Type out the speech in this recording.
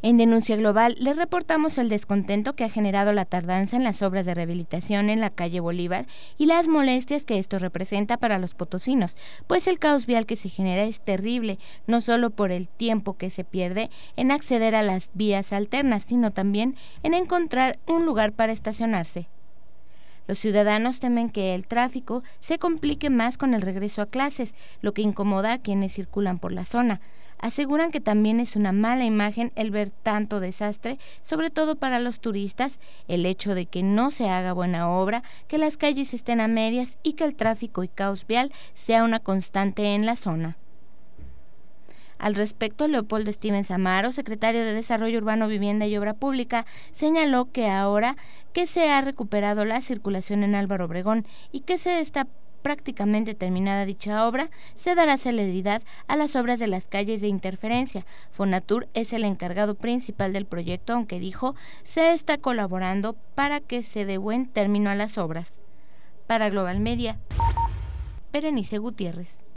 En Denuncia Global les reportamos el descontento que ha generado la tardanza en las obras de rehabilitación en la calle Bolívar y las molestias que esto representa para los potosinos, pues el caos vial que se genera es terrible, no solo por el tiempo que se pierde en acceder a las vías alternas, sino también en encontrar un lugar para estacionarse. Los ciudadanos temen que el tráfico se complique más con el regreso a clases, lo que incomoda a quienes circulan por la zona. Aseguran que también es una mala imagen el ver tanto desastre, sobre todo para los turistas, el hecho de que no se haga buena obra, que las calles estén a medias y que el tráfico y caos vial sea una constante en la zona. Al respecto, Leopoldo Stevens Amaro, secretario de Desarrollo Urbano, Vivienda y Obra Pública, señaló que ahora que se ha recuperado la circulación en Álvaro Obregón y que se está prácticamente terminada dicha obra, se dará celeridad a las obras de las calles de interferencia. Fonatur es el encargado principal del proyecto, aunque dijo se está colaborando para que se dé buen término a las obras. Para Global Media, Berenice Gutiérrez.